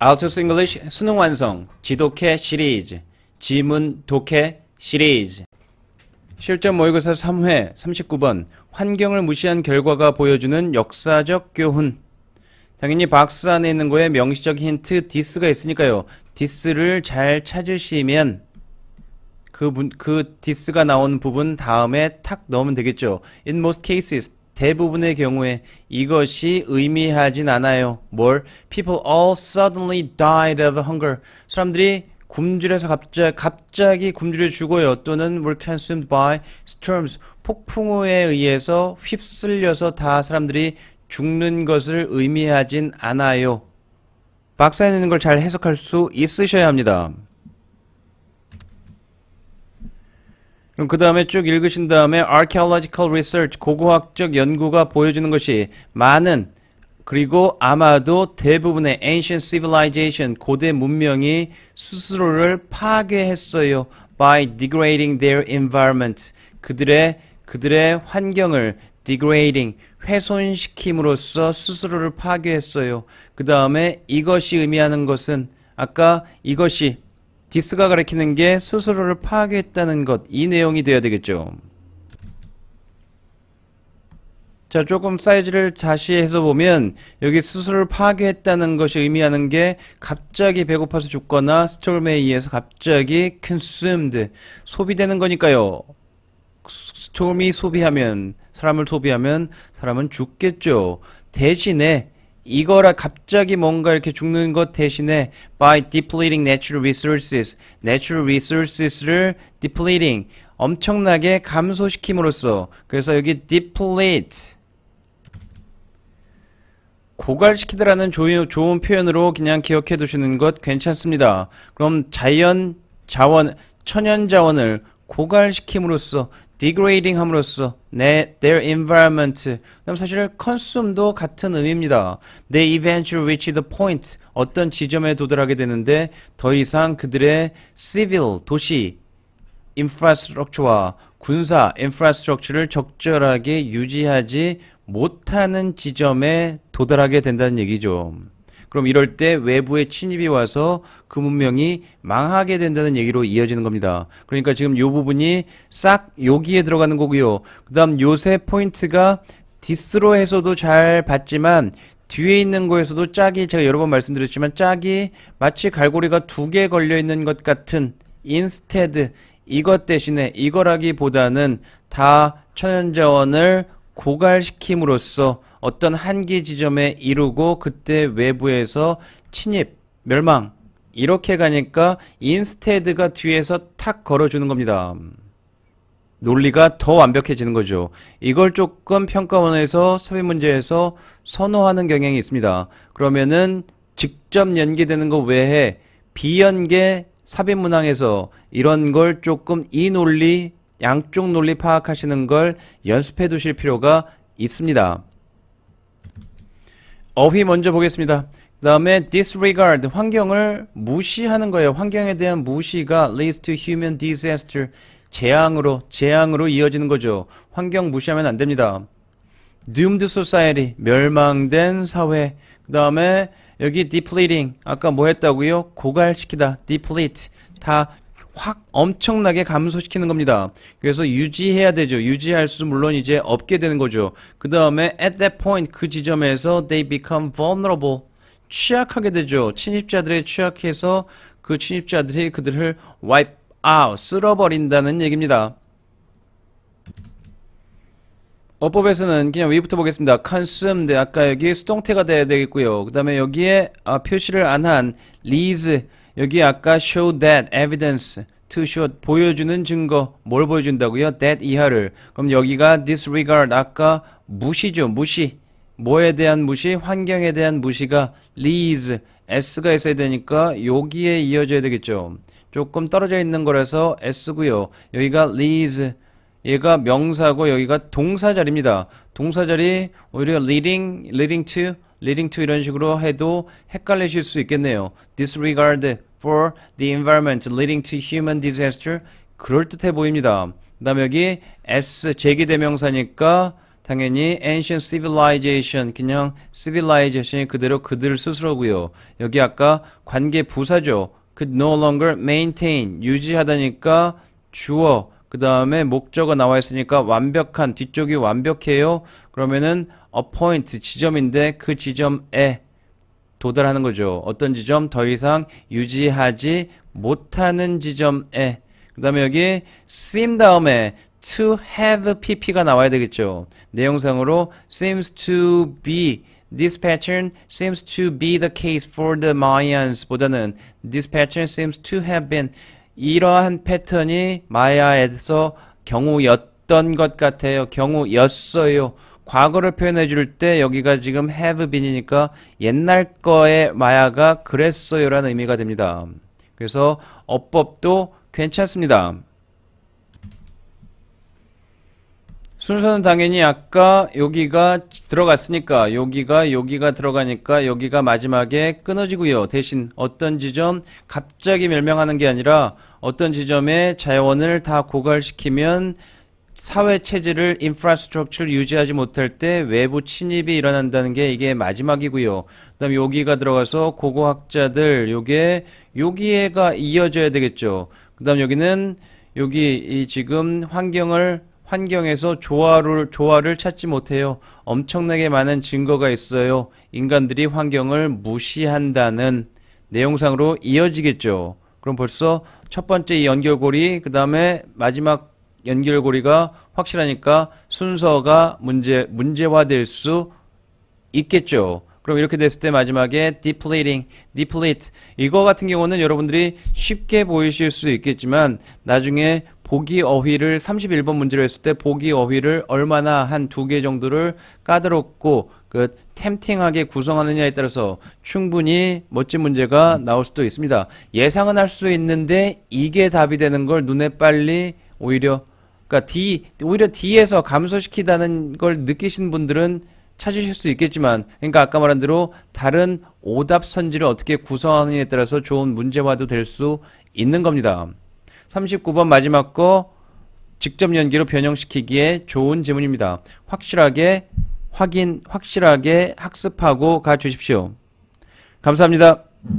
알투스 잉글리시 수능 완성 지독해 시리즈 지문 독해 시리즈 실전 모의고사 3회 39번 환경을 무시한 결과가 보여주는 역사적 교훈 당연히 박스 안에 있는 거에 명시적 힌트 디스가 있으니까요 디스를 잘 찾으시면 그, 그 디스가 나온 부분 다음에 탁 넣으면 되겠죠 In most cases 대부분의 경우에 이것이 의미하진 않아요. 뭘? People all suddenly died of hunger. 사람들이 굶주려서 갑자, 갑자기 굶주려 죽어요. 또는 were consumed by storms. 폭풍우에 의해서 휩쓸려서 다 사람들이 죽는 것을 의미하진 않아요. 박사에 있는 걸 잘 해석할 수 있으셔야 합니다. 그럼 그 다음에 쭉 읽으신 다음에 archaeological research 고고학적 연구가 보여주는 것이 많은 그리고 아마도 대부분의 ancient civilization 고대 문명이 스스로를 파괴했어요. by degrading their environment 그들의 그들의 환경을 degrading 훼손시킴으로써 스스로를 파괴했어요. 그 다음에 이것이 의미하는 것은 아까 이것이 디스가 가리키는 게 스스로를 파괴했다는 것 이 내용이 돼야 되겠죠 자 조금 사이즈를 자시해서 보면 여기 스스로를 파괴했다는 것이 의미하는 게 갑자기 배고파서 죽거나 스톰에 의해서 갑자기 컨스음드 소비되는 거니까요 스톰이 소비하면 사람을 소비하면 사람은 죽겠죠 대신에 이거라 갑자기 뭔가 이렇게 죽는 것 대신에 by depleting natural resources, natural resources를 depleting 엄청나게 감소시킴으로써 그래서 여기 deplete 고갈시키다라는 좋은 표현으로 그냥 기억해 두시는 것 괜찮습니다. 그럼 자연 자원, 천연 자원을 고갈시킴으로써 degrading 함으로써 내, their environment 그다 사실 consume도 같은 의미입니다. They eventually reach the point 어떤 지점에 도달하게 되는데 더 이상 그들의 civil 도시 인프라스트럭처와 군사 인프라스트럭처를 적절하게 유지하지 못하는 지점에 도달하게 된다는 얘기죠. 그럼 이럴 때 외부의 침입이 와서 그 문명이 망하게 된다는 얘기로 이어지는 겁니다. 그러니까 지금 요 부분이 싹 여기에 들어가는 거고요. 그 다음 요새 포인트가 디스로 해서도 잘 봤지만 뒤에 있는 거에서도 짝이 제가 여러 번 말씀드렸지만 짝이 마치 갈고리가 두 개 걸려있는 것 같은 인스테드 이것 대신에 이거라기보다는 다 천연자원을 고갈시킴으로써 어떤 한계 지점에 이르고 그때 외부에서 침입, 멸망 이렇게 가니까 인스테드가 뒤에서 탁 걸어주는 겁니다. 논리가 더 완벽해지는 거죠. 이걸 조금 평가원에서 사비 문제에서 선호하는 경향이 있습니다. 그러면은 직접 연계되는 것 외에 비연계 삽입 문항에서 이런 걸 조금 이 논리 양쪽 논리 파악하시는 걸 연습해 두실 필요가 있습니다. 어휘 먼저 보겠습니다. 그 다음에 disregard, 환경을 무시하는 거예요. 환경에 대한 무시가 leads to human disaster, 재앙으로, 재앙으로 이어지는 거죠. 환경 무시하면 안 됩니다. doomed society, 멸망된 사회. 그 다음에 여기 depleting, 아까 뭐 했다고요? 고갈시키다, deplete, 다확 엄청나게 감소시키는 겁니다. 그래서 유지해야 되죠. 유지할 수 물론 이제 없게 되는 거죠. 그 다음에 at that point 그 지점에서 they become vulnerable 취약하게 되죠. 침입자들의 취약해서 그 침입자들이 그들을 wipe out 쓸어버린다는 얘기입니다. 어법에서는 그냥 위부터 보겠습니다. consumed 네, 아까 여기 수동태가 돼야 되겠고요. 그 다음에 여기에 아, 표시를 안 한 lease 여기 아까 show that evidence 투숏 보여주는 증거 뭘 보여준다고요? that 이하를 그럼 여기가 disregard 아까 무시죠 무시 뭐에 대한 무시? 환경에 대한 무시가 leads s가 있어야 되니까 여기에 이어져야 되겠죠 조금 떨어져 있는 거라서 s고요 여기가 leads 얘가 명사고 여기가 동사자리입니다동사자리 오히려 leading, leading to, leading to 이런 식으로 해도 헷갈리실 수 있겠네요 disregard for the environment leading to human disaster 그럴듯해 보입니다. 그 다음에 여기 s 제기 대명사니까 당연히 ancient civilization 그냥 civilization이 그대로 그들 스스로고요. 여기 아까 관계 부사죠. could no longer maintain 유지하다니까 주어 그 다음에 목적어 나와 있으니까 완벽한 뒤쪽이 완벽해요. 그러면은 appoint 지점인데 그 지점에 도달하는 거죠. 어떤 지점 더 이상 유지하지 못하는 지점에 그 다음에 여기 seem 다음에 to have pp가 나와야 되겠죠. 내용상으로 seems to be This pattern seems to be the case for the Mayans 보다는 This pattern seems to have been 이러한 패턴이 마야에서 경우였던 것 같아요. 경우였어요. 과거를 표현해 줄 때 여기가 지금 have been이니까 옛날 거에 마야가 그랬어요라는 의미가 됩니다. 그래서 어법도 괜찮습니다. 순서는 당연히 아까 여기가 들어갔으니까 여기가 여기가 들어가니까 여기가 마지막에 끊어지고요. 대신 어떤 지점 갑자기 멸명하는 게 아니라 어떤 지점에 자원을 다 고갈시키면 사회 체질을 인프라스트럭처를 유지하지 못할 때 외부 침입이 일어난다는 게 이게 마지막이고요. 그다음 여기가 들어가서 고고학자들 요게 여기에가 이어져야 되겠죠. 그다음 여기는 여기 이 지금 환경을 환경에서 조화를, 조화를 찾지 못해요. 엄청나게 많은 증거가 있어요. 인간들이 환경을 무시한다는 내용상으로 이어지겠죠. 그럼 벌써 첫 번째 연결고리, 그 다음에 마지막 연결고리가 확실하니까 순서가 문제 문제화될 수 있겠죠. 그럼 이렇게 됐을 때 마지막에 depleting, deplete 이거 같은 경우는 여러분들이 쉽게 보이실 수 있겠지만 나중에 보기 어휘를 31번 문제로 했을 때 보기 어휘를 얼마나 한 두 개 정도를 까다롭고 그 템팅하게 구성하느냐에 따라서 충분히 멋진 문제가 나올 수도 있습니다. 예상은 할 수 있는데 이게 답이 되는 걸 눈에 빨리 오히려 그러니까 D 오히려 D에서 감소시키다는 걸 느끼신 분들은 찾으실 수 있겠지만 그러니까 아까 말한 대로 다른 오답 선지를 어떻게 구성하느냐에 따라서 좋은 문제화도 될 수 있는 겁니다. 39번 마지막 거 직접 연기로 변형시키기에 좋은 질문입니다. 확실하게 확인 확실하게 학습하고 가 주십시오. 감사합니다.